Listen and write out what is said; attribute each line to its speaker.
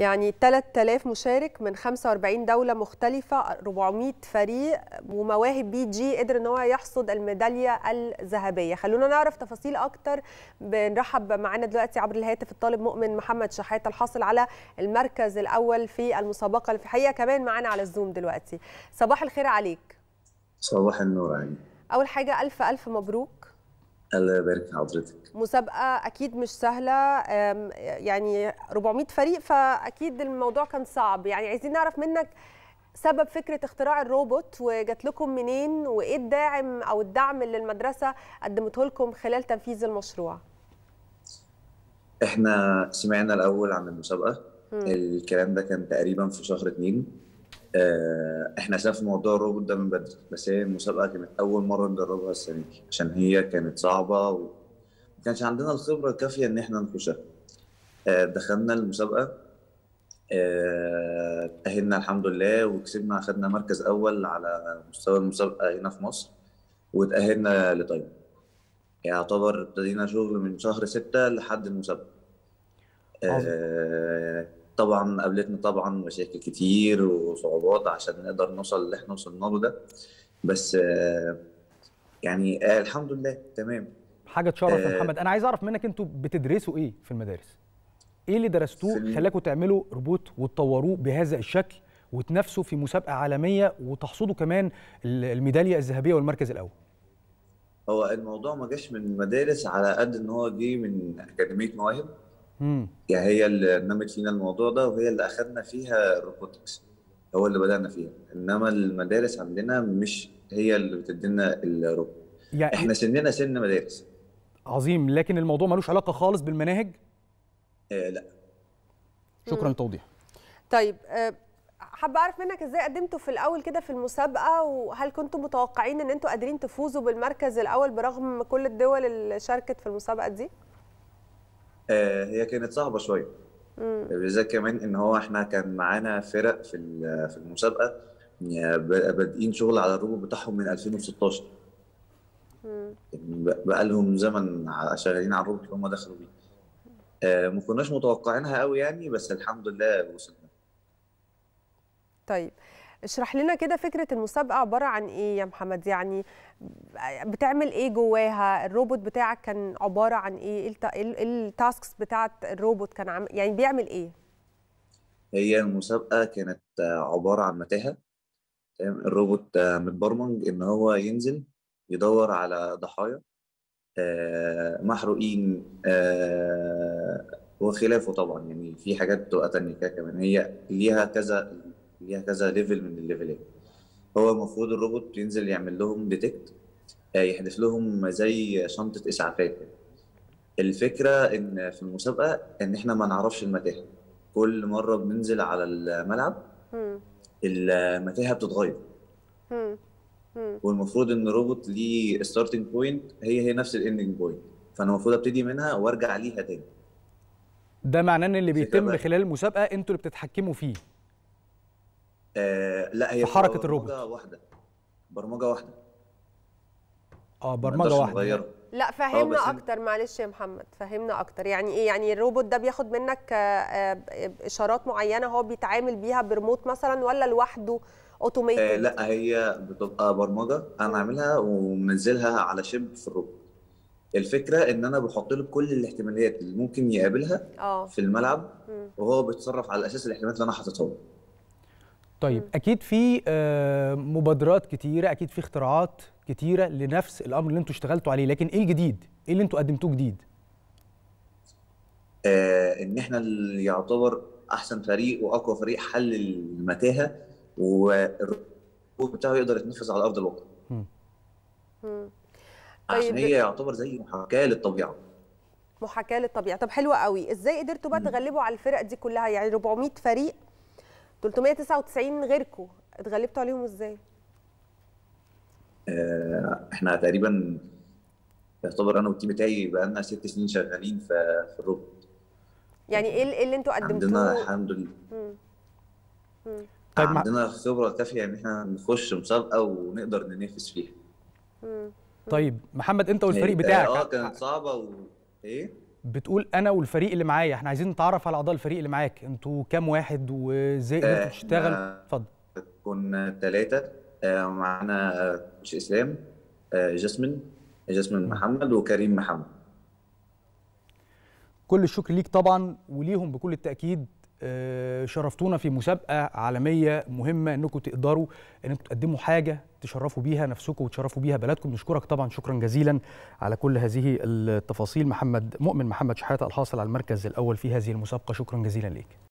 Speaker 1: يعني 3000 مشارك من 45 دولة مختلفة 400 فريق ومواهب بي جي قدر ان هو يحصد الميدالية الذهبية خلونا نعرف تفاصيل اكتر بنرحب معانا دلوقتي عبر الهاتف الطالب مؤمن محمد شحاتة الحاصل على المركز الاول في المسابقة اللي في الحقيقة كمان معانا على الزوم دلوقتي صباح الخير عليك
Speaker 2: صباح النور عليك
Speaker 1: اول حاجة الف الف مبروك
Speaker 2: الله يبارك في حضرتك
Speaker 1: مسابقه اكيد مش سهله يعني 400 فريق فاكيد الموضوع كان صعب يعني عايزين نعرف منك سبب فكره اختراع الروبوت وجات لكم منين وايه الداعم او الدعم اللي المدرسه قدمته لكم خلال تنفيذ المشروع
Speaker 2: احنا سمعنا الاول عن المسابقه م. الكلام ده كان تقريبا في شهر اتنين آه، احنا شاف موضوع الروبوت ده من بدري بس هي المسابقه كانت اول مره نجربها السنه دي عشان هي كانت صعبه وما كانش عندنا الخبره الكافيه ان احنا نخشها آه، دخلنا المسابقه آه، تأهلنا الحمد لله وكسبنا أخدنا مركز أول على مستوى المسابقة هنا في مصر وتأهلنا لطيب يعتبر ابتدينا شغل من شهر ستة لحد المسابقة طبعا قابلتنا طبعا مشاكل كتير وصعوبات عشان نقدر نوصل اللي احنا وصلنا له ده بس آه، يعني آه، الحمد لله تمام حاجه تشرف يا آه، محمد
Speaker 3: انا عايز اعرف منك انتوا بتدرسوا ايه في المدارس ايه اللي درستوه خلاكوا تعملوا روبوت وتطوروه بهذا الشكل وتنافسوا في مسابقه عالميه وتحصدوا كمان الميداليه الذهبيه والمركز الاول
Speaker 2: هو الموضوع ما جاش من المدارس على قد ان هو جه من اكاديميه مواهب امم يعني هي اللي نمت فينا الموضوع ده وهي اللي اخذنا فيها الروبوتكس هو اللي بدانا فيها انما المدارس عندنا مش هي اللي بتدينا الروبوت يعني احنا سننا سن مدارس
Speaker 3: عظيم لكن الموضوع ملوش علاقه خالص بالمناهج آه لا شكرا للتوضيح
Speaker 1: طيب آه، حابه اعرف منك ازاي قدمتوا في الاول كده في المسابقه وهل كنتوا متوقعين ان انتوا قادرين تفوزوا بالمركز الاول برغم كل الدول اللي شاركت في المسابقه دي
Speaker 2: آه، هي كانت صعبه شويه بالذات كمان ان هو احنا كان معانا فرق في في المسابقه بادئين شغل على الروبوت بتاعهم من 2016 بقى لهم زمن شغالين على الروبوت اللي هم دخلوا بيه آه، ما كناش متوقعينها قوي يعني بس الحمد لله وصلنا
Speaker 1: طيب اشرح لنا كده فكره المسابقه عباره عن ايه يا محمد يعني بتعمل ايه جواها الروبوت بتاعك كان عباره عن ايه, إيه التاسكس إيه إيه بتاعه الروبوت كان عم يعني بيعمل ايه
Speaker 2: هي المسابقه كانت عباره عن متاهه الروبوت متبرمج ان هو ينزل يدور على ضحايا آه، محروقين آه، وخلافه طبعا يعني في حاجات تبقى تانية كمان هي ليها كذا ليها كذا ليفل من الليفلات هو المفروض الروبوت ينزل يعمل لهم ديتكت آه، يحدث لهم زي شنطه اسعافات الفكره ان في المسابقه ان احنا ما نعرفش المتاهه كل مره بننزل على الملعب المتاهه بتتغير والمفروض ان الروبوت ليه ستارتنج بوينت هي هي نفس الاندنج بوينت فانا المفروض ابتدي منها وارجع ليها تاني
Speaker 3: ده معناه ان اللي بيتم خلال المسابقه انتوا اللي بتتحكموا فيه آه لا هي حركه الروبوت
Speaker 2: واحده برمجه واحده اه برمجه واحده نغيره.
Speaker 1: لا آه، فهمنا اكتر معلش يا محمد فهمنا اكتر يعني ايه يعني الروبوت ده بياخد منك آه، آه، اشارات معينه هو بيتعامل بيها بريموت مثلا ولا لوحده اوتوميتد آه لا
Speaker 2: هي بتبقى برمجه انا عاملها ومنزلها على شيب في الروبوت الفكره ان انا بحط له كل الاحتماليات اللي ممكن يقابلها أوه. في الملعب وهو بيتصرف على اساس الاحتمالات اللي انا حاططها له
Speaker 3: طيب م. اكيد في آه، مبادرات كتيره اكيد في اختراعات كتيره لنفس الامر اللي انتوا اشتغلتوا عليه لكن ايه الجديد ايه اللي انتوا قدمتوه جديد
Speaker 2: آه ان احنا اللي يعتبر احسن فريق واقوى فريق حل المتاهه والروبوت بتاعه يقدر يتنفذ على ارض الواقع عشان طيب. هي يعتبر زي محاكاه للطبيعه
Speaker 1: محاكاه للطبيعه طب حلوه قوي ازاي قدرتوا بقى تغلبوا على الفرق دي كلها يعني 400 فريق 399 غيركم اتغلبتوا عليهم ازاي؟
Speaker 2: آه، احنا تقريبا يعتبر انا والتيم بتاعي بقى لنا ست سنين شغالين في في الروبوت
Speaker 1: يعني إيه, ايه اللي انتوا قدمتوه؟ عندنا الحمد
Speaker 2: لله طيب عندنا خبره كافيه ان احنا نخش مسابقه ونقدر ننافس فيها
Speaker 3: مم. طيب محمد انت والفريق إيه، بتاعك اه كانت صعبه
Speaker 2: و... ايه
Speaker 3: بتقول انا والفريق اللي معايا احنا عايزين نتعرف على اعضاء الفريق اللي معاك انتوا كام واحد وازاي بتشتغل آه، اتفضل
Speaker 2: كنا ثلاثه آه معانا مش اسلام آه جاسمين جاسمين محمد وكريم محمد
Speaker 3: كل الشكر ليك طبعا وليهم بكل التاكيد آه، شرفتونا في مسابقه عالميه مهمه انكم تقدروا انكم تقدموا حاجه تشرفوا بيها نفسكم وتشرفوا بيها بلدكم نشكرك طبعا شكرا جزيلا على كل هذه التفاصيل محمد مؤمن محمد شحاته الحاصل على المركز الاول في هذه المسابقه شكرا جزيلا ليك